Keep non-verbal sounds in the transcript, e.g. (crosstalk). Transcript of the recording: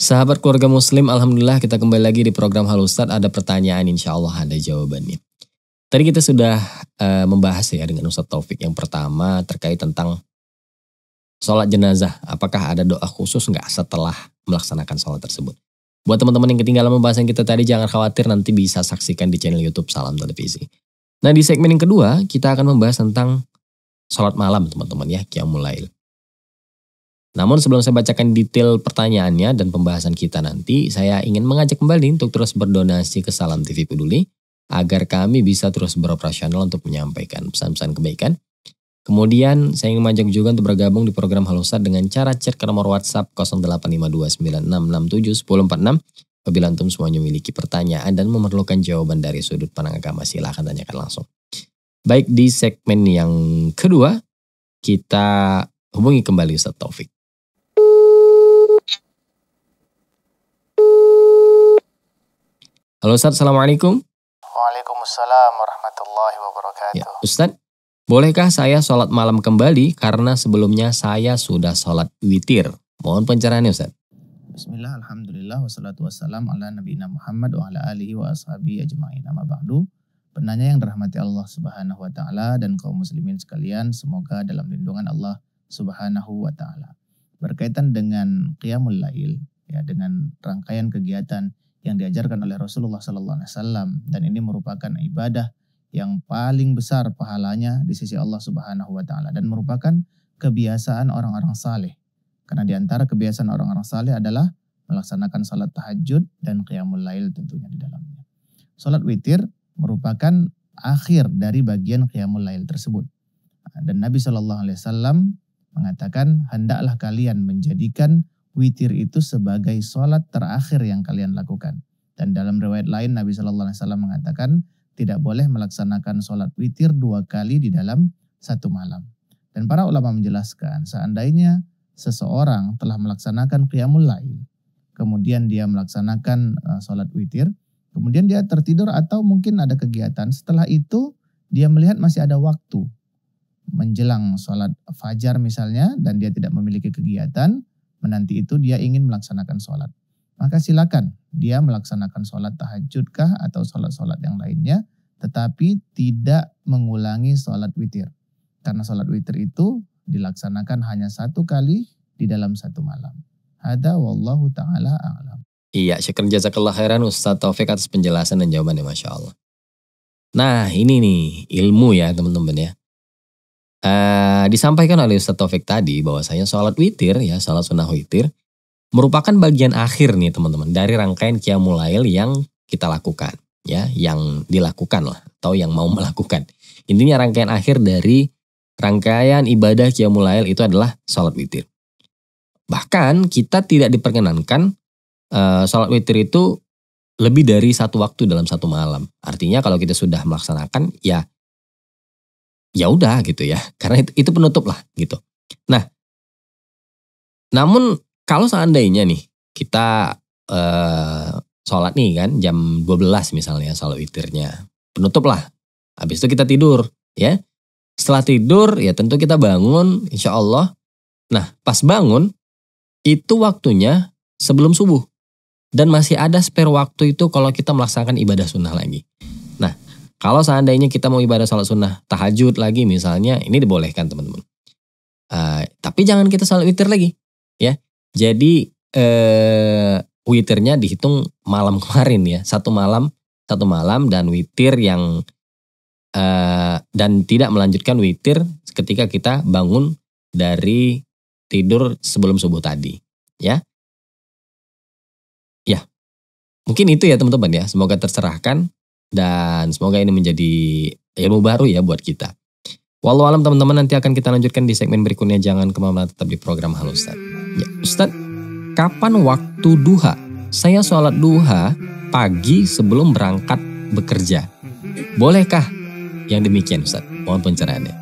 Sahabat keluarga muslim, Alhamdulillah kita kembali lagi di program Ustadz. Ada pertanyaan insya Allah ada jawabannya. Tadi kita sudah uh, membahas ya dengan Ustadz Taufik yang pertama terkait tentang sholat jenazah. Apakah ada doa khusus nggak setelah melaksanakan sholat tersebut? Buat teman-teman yang ketinggalan pembahasan kita tadi, jangan khawatir nanti bisa saksikan di channel YouTube Salam Televisi. Nah di segmen yang kedua, kita akan membahas tentang sholat malam teman-teman ya, yang mulail. Namun sebelum saya bacakan detail pertanyaannya dan pembahasan kita nanti, saya ingin mengajak kembali untuk terus berdonasi ke Salam TV Peduli agar kami bisa terus beroperasional untuk menyampaikan pesan-pesan kebaikan Kemudian saya ingin mengajak juga untuk bergabung di program Halosat dengan cara chat ke nomor WhatsApp 085296671046. Apabila antum semuanya memiliki pertanyaan dan memerlukan jawaban dari sudut pandang agama, silahkan tanyakan langsung. Baik di segmen yang kedua, kita hubungi kembali Ustaz Taufik. Halo Ustaz, Assalamualaikum. Waalaikumsalam warahmatullahi wabarakatuh. Ya, Ustaz, Bolehkah saya sholat malam kembali karena sebelumnya saya sudah sholat witir? Mohon pencerahannya Ustaz. Bismillah, Alhamdulillah, wassalatu wassalam ala nabi Muhammad wa ala alihi wa ashabi ajma'in amma ba'du. Penanya yang dirahmati Allah subhanahu wa ta'ala dan kaum muslimin sekalian, semoga dalam lindungan Allah subhanahu wa ta'ala. Berkaitan dengan Qiyamul Lail, ya dengan rangkaian kegiatan yang diajarkan oleh Rasulullah Sallallahu Alaihi Wasallam dan ini merupakan ibadah yang paling besar pahalanya di sisi Allah Subhanahu wa taala dan merupakan kebiasaan orang-orang saleh. Karena di antara kebiasaan orang-orang saleh adalah melaksanakan salat tahajud dan qiyamul lail tentunya di dalamnya. Salat witir merupakan akhir dari bagian qiyamul lail tersebut. Dan Nabi Shallallahu alaihi wasallam mengatakan hendaklah kalian menjadikan witir itu sebagai salat terakhir yang kalian lakukan. Dan dalam riwayat lain Nabi Shallallahu Alaihi Wasallam mengatakan tidak boleh melaksanakan sholat witir dua kali di dalam satu malam. Dan para ulama menjelaskan, seandainya seseorang telah melaksanakan qiyamul lain, kemudian dia melaksanakan solat eh, sholat witir, kemudian dia tertidur atau mungkin ada kegiatan, setelah itu dia melihat masih ada waktu menjelang sholat fajar misalnya dan dia tidak memiliki kegiatan, menanti itu dia ingin melaksanakan sholat. Maka silakan dia melaksanakan sholat tahajud kah atau sholat-sholat yang lainnya, tetapi tidak mengulangi sholat witir. Karena sholat witir itu dilaksanakan hanya satu kali di dalam satu malam. Hada wallahu ta'ala a'lam. Iya, syukur jazakallah khairan Ustaz Taufik atas penjelasan dan jawabannya Masya Allah. Nah ini nih ilmu ya teman-teman ya. Uh, disampaikan oleh Ustaz Taufik tadi bahwasanya sholat witir ya, sholat sunnah witir merupakan bagian akhir nih teman-teman dari rangkaian Qiyamulail yang kita lakukan ya, yang dilakukan lah atau yang mau (laughs) melakukan. Intinya rangkaian akhir dari rangkaian ibadah Qiyamulail itu adalah sholat witir. Bahkan kita tidak diperkenankan uh, sholat witir itu lebih dari satu waktu dalam satu malam. Artinya kalau kita sudah melaksanakan ya ya udah gitu ya. (laughs) Karena itu, itu penutup lah gitu. Nah, namun kalau seandainya nih kita eh, sholat nih kan jam 12 misalnya sholat witirnya. Penutup lah. Habis itu kita tidur ya. Setelah tidur ya tentu kita bangun insya Allah. Nah pas bangun itu waktunya sebelum subuh. Dan masih ada spare waktu itu kalau kita melaksanakan ibadah sunnah lagi. Nah kalau seandainya kita mau ibadah sholat sunnah tahajud lagi misalnya ini dibolehkan teman-teman. Uh, tapi jangan kita sholat witir lagi ya. Jadi eh, witirnya dihitung malam (laughs) kemarin ya, satu malam, satu malam dan witir yang eh, dan tidak melanjutkan witir ketika kita bangun dari tidur sebelum subuh tadi, ya. Ya, mungkin itu ya teman-teman ya. Semoga tercerahkan dan semoga ini menjadi ilmu baru ya buat kita. Walau alam teman-teman nanti akan kita lanjutkan di segmen berikutnya. Jangan kemana-mana tetap di program Halusan. Ya, Ustadz, kapan waktu duha? Saya sholat duha pagi sebelum berangkat bekerja. Bolehkah yang demikian Ustadz? Mohon pencerahannya.